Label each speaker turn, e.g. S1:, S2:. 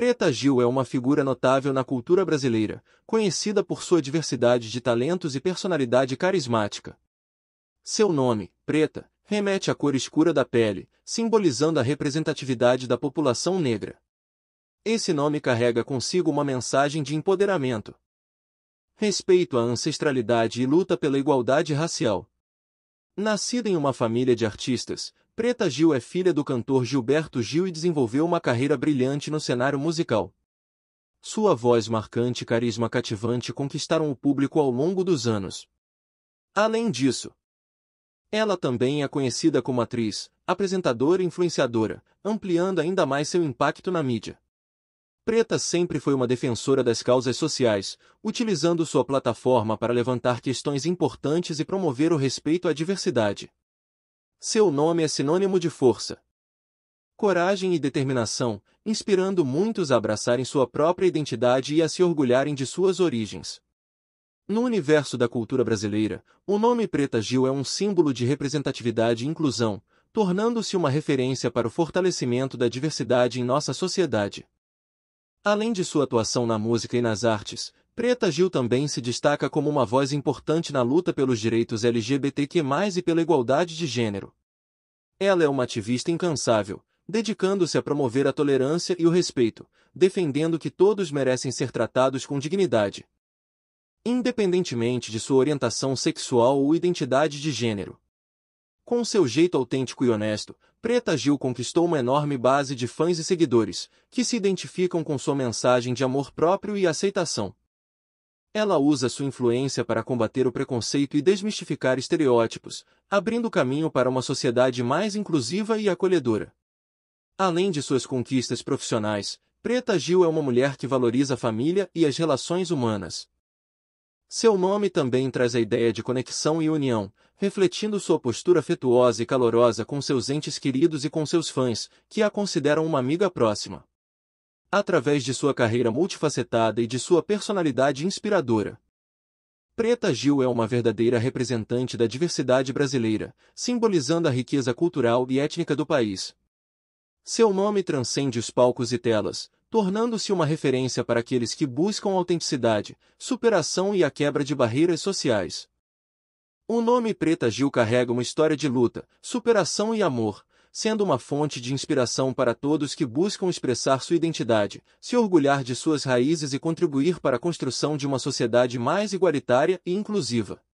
S1: Preta Gil é uma figura notável na cultura brasileira, conhecida por sua diversidade de talentos e personalidade carismática. Seu nome, Preta, remete à cor escura da pele, simbolizando a representatividade da população negra. Esse nome carrega consigo uma mensagem de empoderamento, respeito à ancestralidade e luta pela igualdade racial. Nascida em uma família de artistas, Preta Gil é filha do cantor Gilberto Gil e desenvolveu uma carreira brilhante no cenário musical. Sua voz marcante e carisma cativante conquistaram o público ao longo dos anos. Além disso, ela também é conhecida como atriz, apresentadora e influenciadora, ampliando ainda mais seu impacto na mídia. Preta sempre foi uma defensora das causas sociais, utilizando sua plataforma para levantar questões importantes e promover o respeito à diversidade. Seu nome é sinônimo de força. Coragem e determinação, inspirando muitos a abraçarem sua própria identidade e a se orgulharem de suas origens. No universo da cultura brasileira, o nome Preta Gil é um símbolo de representatividade e inclusão, tornando-se uma referência para o fortalecimento da diversidade em nossa sociedade. Além de sua atuação na música e nas artes, Preta Gil também se destaca como uma voz importante na luta pelos direitos LGBTQ+, e pela igualdade de gênero. Ela é uma ativista incansável, dedicando-se a promover a tolerância e o respeito, defendendo que todos merecem ser tratados com dignidade. Independentemente de sua orientação sexual ou identidade de gênero. Com seu jeito autêntico e honesto, Preta Gil conquistou uma enorme base de fãs e seguidores, que se identificam com sua mensagem de amor próprio e aceitação. Ela usa sua influência para combater o preconceito e desmistificar estereótipos, abrindo caminho para uma sociedade mais inclusiva e acolhedora. Além de suas conquistas profissionais, Preta Gil é uma mulher que valoriza a família e as relações humanas. Seu nome também traz a ideia de conexão e união, refletindo sua postura afetuosa e calorosa com seus entes queridos e com seus fãs, que a consideram uma amiga próxima através de sua carreira multifacetada e de sua personalidade inspiradora. Preta Gil é uma verdadeira representante da diversidade brasileira, simbolizando a riqueza cultural e étnica do país. Seu nome transcende os palcos e telas, tornando-se uma referência para aqueles que buscam autenticidade, superação e a quebra de barreiras sociais. O nome Preta Gil carrega uma história de luta, superação e amor, sendo uma fonte de inspiração para todos que buscam expressar sua identidade, se orgulhar de suas raízes e contribuir para a construção de uma sociedade mais igualitária e inclusiva.